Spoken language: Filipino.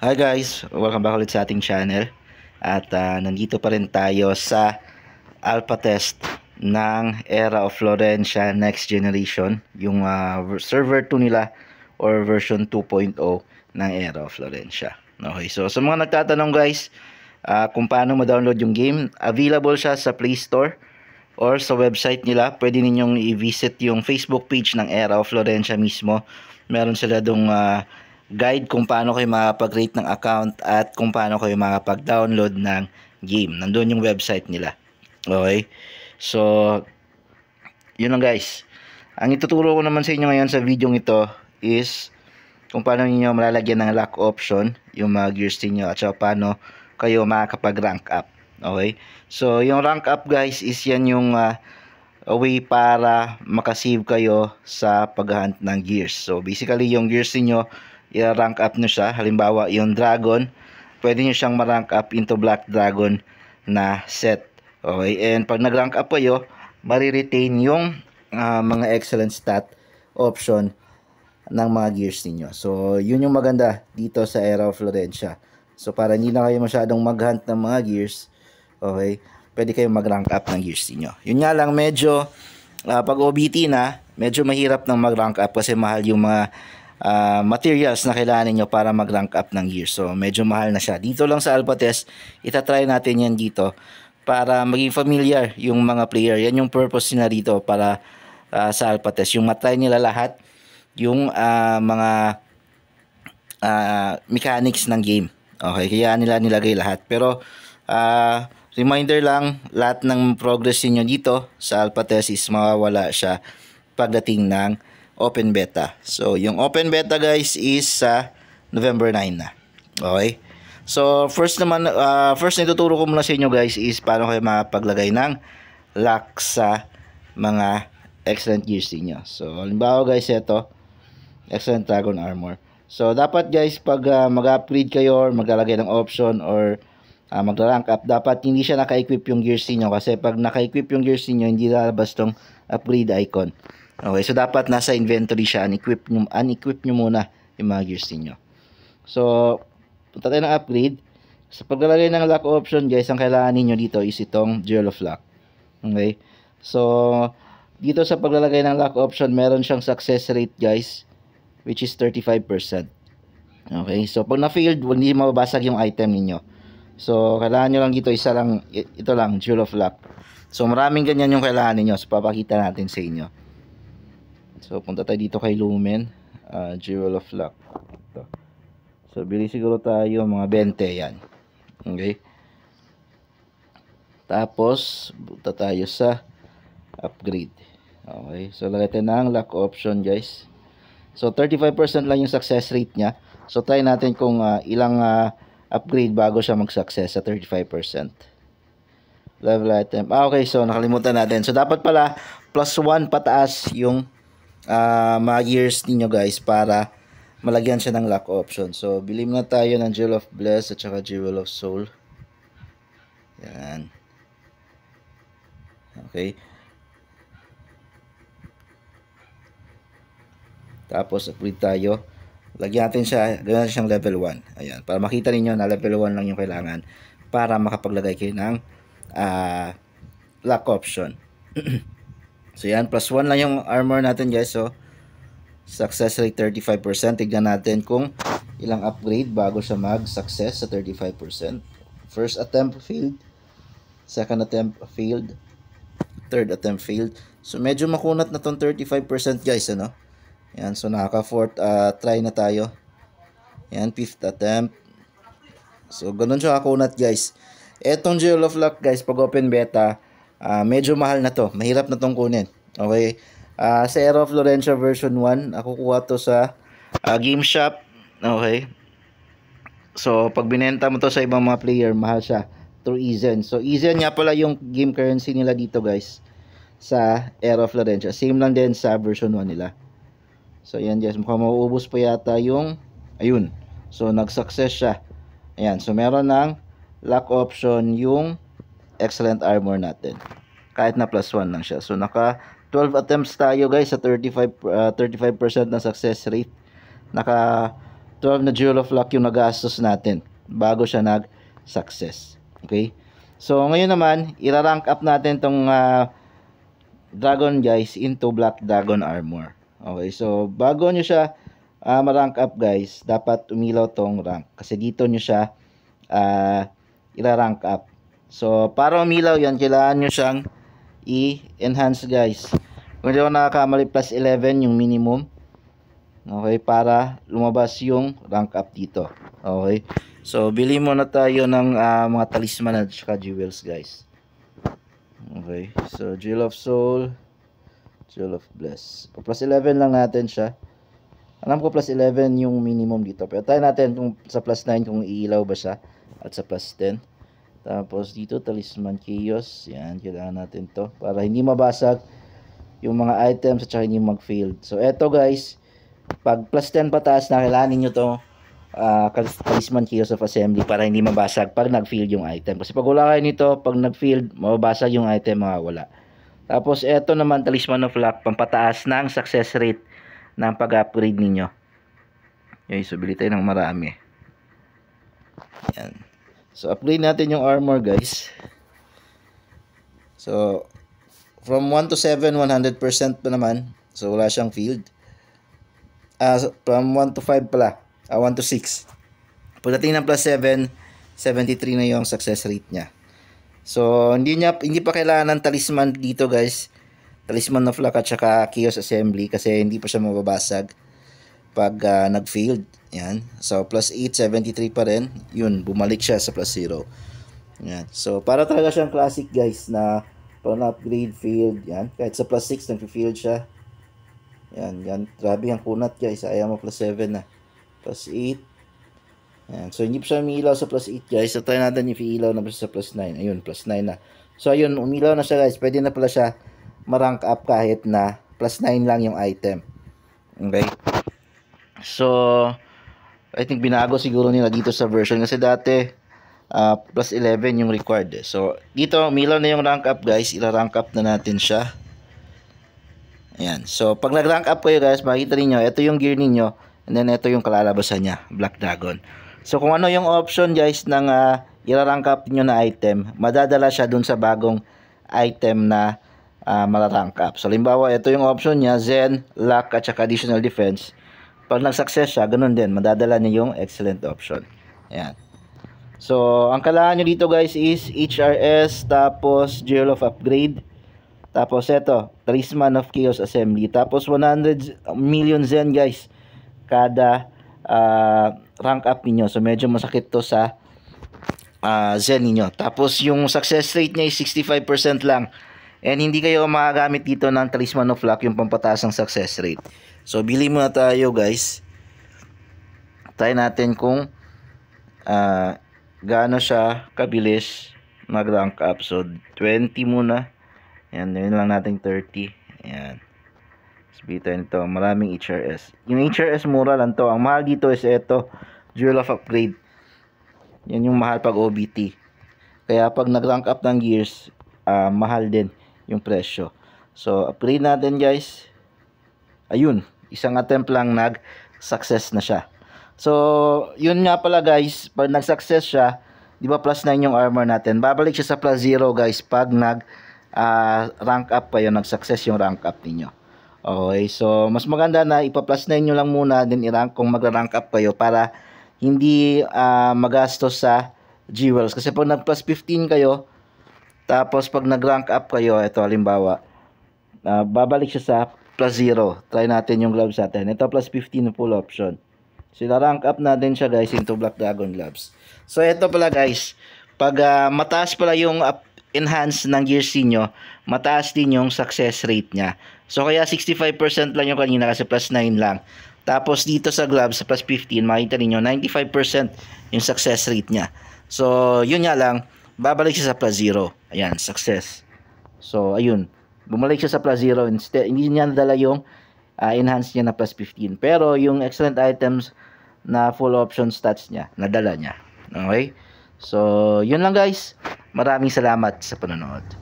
Hi guys, welcome back ulit sa ating channel At uh, nandito pa rin tayo sa alpha test ng Era of Florencia Next Generation Yung uh, server 2 nila or version 2.0 ng Era of Florencia Okay, so sa mga nagtatanong guys uh, kung paano ma-download yung game Available siya sa Play Store or sa website nila Pwede ninyong i-visit yung Facebook page ng Era of Florencia mismo Meron sila dong uh, guide kung paano kayo makapag-rate ng account at kung paano kayo makapag-download ng game. Nandun yung website nila. Okay? So, yun lang guys. Ang ituturo ko naman sa inyo ngayon sa video ito is kung paano ninyo malalagyan ng lock option yung mga gears niyo at saka paano kayo makakapag-rank up. Okay? So, yung rank up guys is yan yung uh, way para makasave kayo sa paghunt ng gears. So, basically yung gears niyo i-rank up nyo siya. Halimbawa, yung dragon, pwede nyo siyang ma-rank up into black dragon na set. Okay, and pag nag-rank up kayo, mariretain yung uh, mga excellent stat option ng mga gears niyo. So, yun yung maganda dito sa Era of Florencia. So, para hindi na kayo masyadong mag-hunt ng mga gears, okay, pwede kayong mag-rank up ng gears niyo. Yun nga lang, medyo, uh, pag OBT na, medyo mahirap ng mag-rank up kasi mahal yung mga uh, materials na kailangan niyo para mag-rank up ng gear. So, medyo mahal na siya. Dito lang sa Alpha Test, itatry natin yan dito para maging familiar yung mga player. Yan yung purpose nila dito para uh, sa Alpha Test. Yung matry nila lahat yung uh, mga uh, mechanics ng game. Okay, kaya nila nilagay lahat. Pero, uh, reminder lang, lahat ng progress niyo dito sa Alpha Test is mawawala siya pagdating ng open beta. So, yung open beta guys is sa uh, November 9 na. Okay? So, first naman, uh, first na ituturo ko muna sa inyo guys is paano kayo makapaglagay ng lock sa mga excellent gears niyo. So, halimbawa guys, ito, excellent dragon armor. So, dapat guys, pag uh, mag-upgrade kayo or maglalagay ng option or uh, magla-rank up, dapat hindi siya naka-equip yung gears niyo kasi pag naka-equip yung gears niyo, hindi lalabas tong upgrade icon. Okay, so dapat nasa inventory siya. Unequip nyo, unequip nyo muna yung mga gears ninyo. So, punta tayo ng upgrade. Sa paglalagay ng lock option, guys, ang kailangan ninyo dito is itong gel of lock. Okay? So, dito sa paglalagay ng lock option, meron siyang success rate, guys, which is 35%. Okay? So, pag na-failed, hindi mababasag yung item ninyo. So, kailangan nyo lang dito, isa lang, ito lang, jewel of lock. So, maraming ganyan yung kailangan ninyo. So, papakita natin sa inyo. So, punta tayo dito kay Lumen. Uh, Jewel of Luck. Ito. So, bili siguro tayo mga 20 yan. Okay. Tapos, punta tayo sa upgrade. Okay. So, lagay na ang luck option guys. So, 35% lang yung success rate niya. So, try natin kung uh, ilang uh, upgrade bago siya mag-success sa 35%. Level item. Ah, okay. So, nakalimutan natin. So, dapat pala plus 1 pataas yung uh, mga years ninyo guys para malagyan siya ng lock option. So, bili na tayo ng Jewel of Bless at saka Jewel of Soul. Yan. Okay. Tapos, upgrade tayo. Lagyan natin siya, gawin natin siyang level 1. Ayan, para makita ninyo na level 1 lang yung kailangan para makapaglagay kayo ng uh, lock option. So yan, plus 1 lang yung armor natin guys. So, success rate 35%. Tignan natin kung ilang upgrade bago siya mag-success sa 35%. First attempt failed. Second attempt failed. Third attempt failed. So, medyo makunat na tong 35% guys, ano? Yan, so nakaka-fourth uh, try na tayo. Yan, fifth attempt. So, ganun siya kakunat guys. Etong Jewel of Luck guys, pag open beta, Uh, medyo mahal na to. Mahirap na tong kunin. Okay? Uh, sa Aero Florentia version 1, nakukuha to sa uh, Game Shop. Okay? So, pag binenta mo to sa ibang mga player, mahal siya through Ezen. So, Ezen nga pala yung game currency nila dito, guys. Sa Aero Florentia. Same lang din sa version 1 nila. So, yan guys. Mukhang mauubos pa yata yung... Ayun. So, nag-success siya. Ayan. So, meron ng lock option yung excellent armor natin. Kahit na plus 1 lang siya. So naka 12 attempts tayo guys sa 35 uh, 35% na success rate. Naka 12 na jewel of luck yung nagastos natin bago siya nag-success. Okay? So ngayon naman, ira-rank up natin tong uh, dragon guys into black dragon armor. Okay? So bago nyo siya uh, ma-rank up guys, dapat umilaw tong rank. Kasi dito nyo siya uh, ira-rank up. So, para umilaw yan, kailangan nyo siyang i-enhance guys. Kung hindi ako nakakamali, plus 11 yung minimum. Okay, para lumabas yung rank up dito. Okay. So, bili muna tayo ng uh, mga talisman at saka jewels guys. Okay. So, Jewel of Soul. Jewel of Bless. Plus 11 lang natin siya. Alam ko plus 11 yung minimum dito. Pero tayo natin kung sa plus 9 kung iilaw ba siya. At sa plus 10. Tapos dito talisman chaos. Yan, kailangan natin to para hindi mabasag yung mga items at saka hindi mag-failed. So eto guys, pag plus 10 pataas na kailangan niyo to uh, talisman chaos of assembly para hindi mabasag pag nag-failed yung item. Kasi pag wala kayo nito, pag nag-failed, mababasag yung item, mawawala. Tapos eto naman talisman of luck, pampataas ng success rate ng pag-upgrade ninyo. Yung isubili tayo ng marami. Yan. So, apply natin yung armor, guys. So, from 1 to 7, 100% pa naman. So, wala siyang field. Uh, from 1 to 5 pala. Uh, ah, 1 to 6. Pagdating ng plus 7, 73 na yung success rate niya. So, hindi, niya, hindi pa kailangan ng talisman dito, guys. Talisman of Luck at saka Chaos Assembly kasi hindi pa siya mababasag pag uh, ah, nag-failed. Yan. So, plus 8, 73 pa rin. Yun, bumalik siya sa plus 0. Yan. So, para talaga siyang classic guys na para na-upgrade field. Yan. Kahit sa plus 6, nag-field siya. Yan, yan. Grabe ang kunat guys. Ayaw mo plus 7 na. Ah. Plus 8. Yan. So, hindi pa siya umiilaw sa plus 8 guys. So, try natin yung iilaw na siya sa plus 9. Ayun, plus 9 na. So, ayun, umilaw na siya guys. Pwede na pala siya marank up kahit na plus 9 lang yung item. Okay? So, I think binago siguro nila dito sa version kasi dati uh, plus 11 yung required. Eh. So, dito umilaw na yung rank up guys. Ila-rank up na natin siya. Ayan. So, pag nag-rank up kayo guys, makikita niyo ito yung gear niyo and then ito yung kalalabasan niya, Black Dragon. So, kung ano yung option guys ng uh, ah, ila-rank up niyo na item, madadala siya dun sa bagong item na uh, mararank up. So, limbawa, ito yung option niya, Zen, Luck, at saka Additional Defense pag nag-success siya, ganun din. Madadala niya yung excellent option. Ayan. So, ang kailangan nyo dito guys is HRS, tapos Gel of Upgrade, tapos ito, Talisman of Chaos Assembly, tapos 100 million Zen guys, kada uh, rank up niyo So, medyo masakit to sa uh, Zen niyo Tapos, yung success rate niya is 65% lang. And hindi kayo magagamit dito ng Talisman of Luck, yung pampataas ng success rate. So, bili muna tayo guys. Try natin kung uh, gaano siya kabilis mag-rank up. So, 20 muna. Ayan, yun lang natin 30. Ayan. Sabitan ito. Maraming HRS. Yung HRS mura lang to. Ang mahal dito is ito. Jewel of Upgrade. Yan yung mahal pag OBT. Kaya pag nag-rank up ng gears, uh, ah, mahal din yung presyo. So, upgrade natin guys. Ayun isang attempt lang nag-success na siya. So, yun nga pala guys, pag nag-success siya, 'di ba plus 9 yung armor natin. Babalik siya sa plus 0 guys pag nag uh, rank up kayo, nag-success yung rank up niyo. Okay, so mas maganda na ipa-plus 9 niyo lang muna din i-rank kung magra-rank up kayo para hindi uh, magastos sa jewels kasi pag nag-plus 15 kayo tapos pag nag-rank up kayo, ito halimbawa, uh, babalik siya sa plus 0. Try natin yung gloves natin. Ito plus 15 full option. So, rank up natin siya guys into Black Dragon gloves. So, ito pala guys. Pag uh, mataas pala yung up enhance ng gear niyo, mataas din yung success rate niya. So, kaya 65% lang yung kanina kasi plus 9 lang. Tapos, dito sa gloves, sa plus 15, makita niyo 95% yung success rate niya. So, yun nga lang, babalik siya sa plus 0. Ayan, success. So, ayun. Bumalik siya sa plus 0. Instead, hindi niya nadala yung uh, ah, enhance niya na plus 15. Pero yung excellent items na full option stats niya, nadala niya. Okay? So, yun lang guys. Maraming salamat sa panonood.